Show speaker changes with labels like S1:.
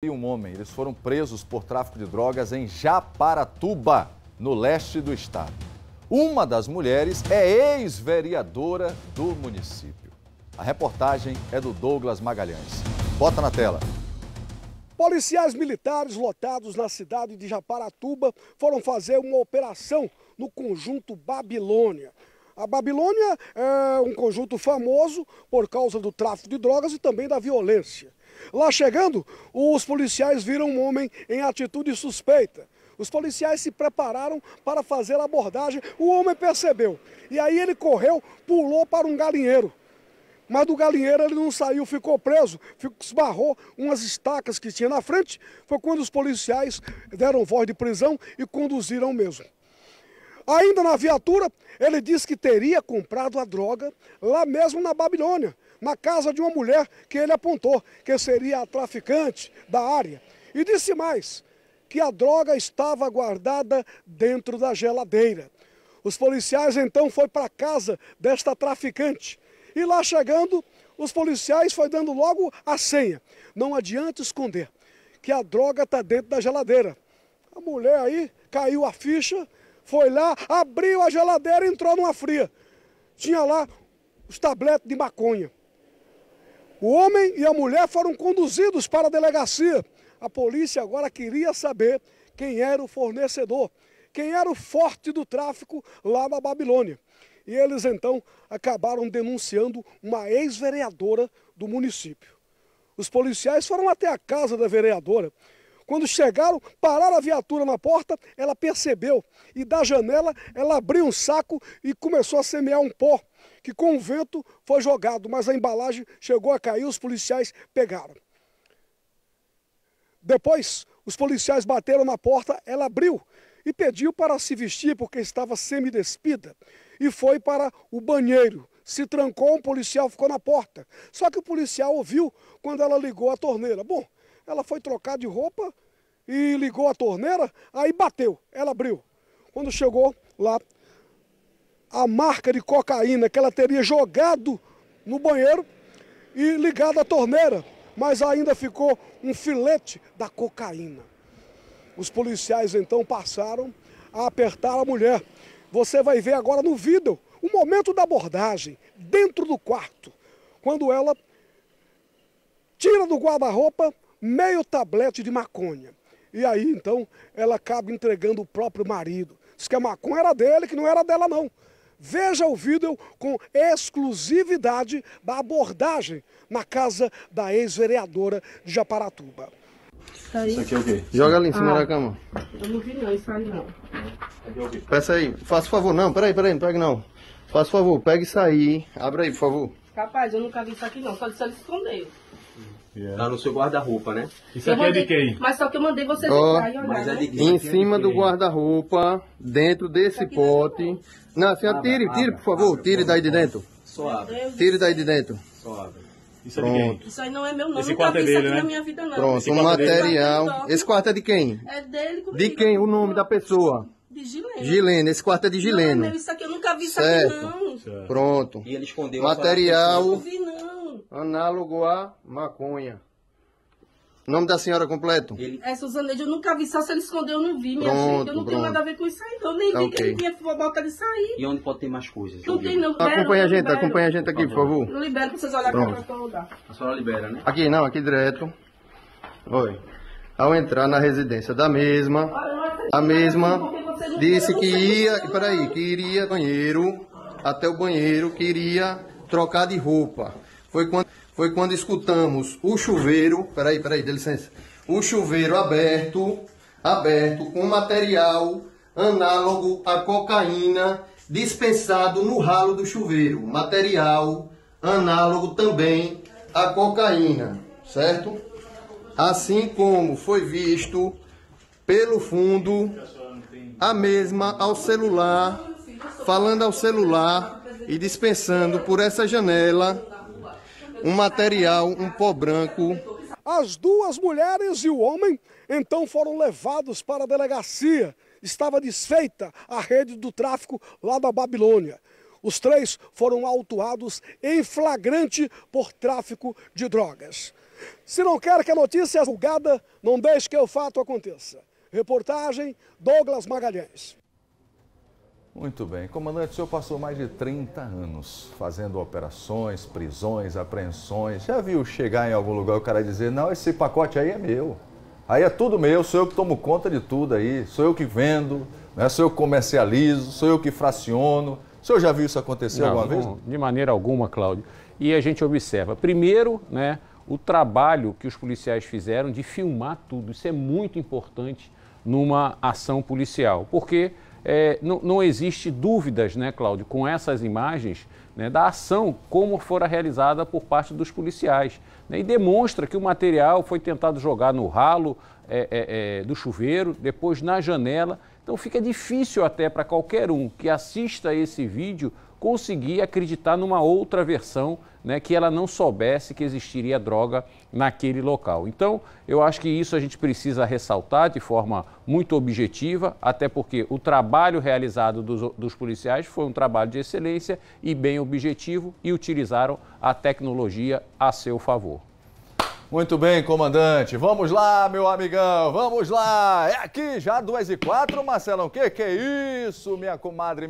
S1: e um homem. Eles foram presos por tráfico de drogas em Japaratuba, no leste do estado. Uma das mulheres é ex-vereadora do município. A reportagem é do Douglas Magalhães. Bota na tela. Policiais militares lotados na cidade de Japaratuba foram fazer uma operação no conjunto Babilônia. A Babilônia é um conjunto famoso por causa do tráfico de drogas e também da violência. Lá chegando, os policiais viram um homem em atitude suspeita. Os policiais se prepararam para fazer a abordagem. O homem percebeu. E aí ele correu, pulou para um galinheiro. Mas do galinheiro ele não saiu, ficou preso, ficou, esbarrou umas estacas que tinha na frente. Foi quando os policiais deram voz de prisão e conduziram mesmo. Ainda na viatura, ele disse que teria comprado a droga lá mesmo na Babilônia na casa de uma mulher que ele apontou, que seria a traficante da área. E disse mais, que a droga estava guardada dentro da geladeira. Os policiais então foi para a casa desta traficante. E lá chegando, os policiais foi dando logo a senha. Não adianta esconder que a droga está dentro da geladeira. A mulher aí caiu a ficha, foi lá, abriu a geladeira e entrou numa fria. Tinha lá os tabletes de maconha. O homem e a mulher foram conduzidos para a delegacia. A polícia agora queria saber quem era o fornecedor, quem era o forte do tráfico lá na Babilônia. E eles então acabaram denunciando uma ex-vereadora do município. Os policiais foram até a casa da vereadora. Quando chegaram, pararam a viatura na porta, ela percebeu e da janela ela abriu um saco e começou a semear um pó que com o vento foi jogado, mas a embalagem chegou a cair, os policiais pegaram. Depois, os policiais bateram na porta, ela abriu e pediu para se vestir porque estava semidespida e foi para o banheiro. Se trancou, um policial ficou na porta. Só que o policial ouviu quando ela ligou a torneira. Bom, ela foi trocar de roupa e ligou a torneira, aí bateu, ela abriu. Quando chegou lá, a marca de cocaína que ela teria jogado no banheiro e ligado à torneira, mas ainda ficou um filete da cocaína. Os policiais então passaram a apertar a mulher. Você vai ver agora no vídeo o momento da abordagem, dentro do quarto, quando ela tira do guarda-roupa meio tablete de maconha. E aí então ela acaba entregando o próprio marido. Diz que a maconha era dele, que não era dela não. Veja o vídeo com exclusividade da abordagem na casa da ex-vereadora de Japaratuba.
S2: Isso aqui é o quê? Joga ali em cima ah, da cama. Eu não vi não, isso aí não. É Peça aí, faça favor, não, peraí, peraí, não pega não. Faça favor, pega isso aí, abre aí, por favor. Rapaz, eu nunca vi isso aqui não, só, só escondeu. Yeah. É. Tá no seu guarda-roupa, né? Isso aqui é de quem? Mas só que eu mandei você oh, olhar, mas é de quem? Em cima é de quem? do guarda-roupa, dentro desse é pote. Não, não senhora, tire, tire, por favor, tire daí de dentro. Só Tire daí de dentro. Só Isso Pronto. é de quem? Isso aí não é meu nome, esse quarto é dele, né? minha vida não. Pronto, esse um é material. Esse quarto é de quem? É dele comigo. De quem? O nome da pessoa? De Gileno. Gileno. esse quarto é de Gileno. Não, meu, isso aqui eu nunca vi isso aqui não. Certo. Pronto. E ele escondeu material. Não vi, não análogo à maconha. Nome da senhora completo? Ele... É, Suzaneide, eu nunca vi, só se ele escondeu, eu não vi, minha pronto, gente. Eu não pronto. tenho nada a ver com isso aí, não. Nem tá vi okay. que ele
S1: tinha boca de sair.
S2: E onde pode ter mais coisas? Não tem, não. Libero, acompanha a gente, acompanha a gente aqui, por favor. Eu
S1: libero pra vocês olharem pra pra lugar. A senhora libera, né?
S2: Aqui, não, aqui direto. Oi. Ao entrar na residência da mesma,
S1: a mesma disse que
S2: ia, peraí, que iria banheiro, até o banheiro, que iria trocar de roupa foi quando, foi quando escutamos o chuveiro, peraí, peraí, dê licença, o chuveiro aberto, aberto com material análogo à cocaína dispensado no ralo do chuveiro, material análogo também à cocaína, certo? Assim como foi visto pelo fundo a mesma ao celular, falando ao celular e dispensando por essa janela um material, um pó branco.
S1: As duas mulheres e o homem então foram levados para a delegacia. Estava desfeita a rede do tráfico lá da Babilônia. Os três foram autuados em flagrante por tráfico de drogas. Se não quer que a notícia é julgada, não deixe que o fato aconteça. Reportagem Douglas Magalhães. Muito bem. Comandante, o senhor passou mais de 30 anos fazendo operações, prisões, apreensões. Já viu chegar em algum lugar o cara dizer, não, esse pacote aí é meu. Aí é tudo meu, sou eu que tomo conta de tudo aí, sou eu que vendo, né? sou eu que comercializo, sou eu que fraciono. O senhor já viu isso acontecer não, alguma vez? Não, de maneira alguma, Cláudio.
S3: E a gente observa, primeiro, né, o trabalho que os policiais fizeram de filmar tudo. Isso é muito importante numa ação policial, porque é, não, não, existe dúvidas, né, Cláudio, com essas imagens né, da ação como fora realizada por parte dos policiais. Né, e demonstra que o material foi tentado jogar no ralo é, é, é do chuveiro, depois na janela. Então fica difícil até para qualquer um que assista esse vídeo conseguir acreditar numa outra versão, né, que ela não soubesse que existiria droga naquele local. Então, eu acho que isso a gente precisa ressaltar de forma muito objetiva, até porque o trabalho realizado dos, dos policiais foi um trabalho de excelência e bem objetivo e utilizaram a tecnologia a seu favor.
S1: Muito bem, comandante. Vamos lá, meu amigão, vamos lá. É aqui já 2 e 4, Marcelão. Que que é isso, minha comadre?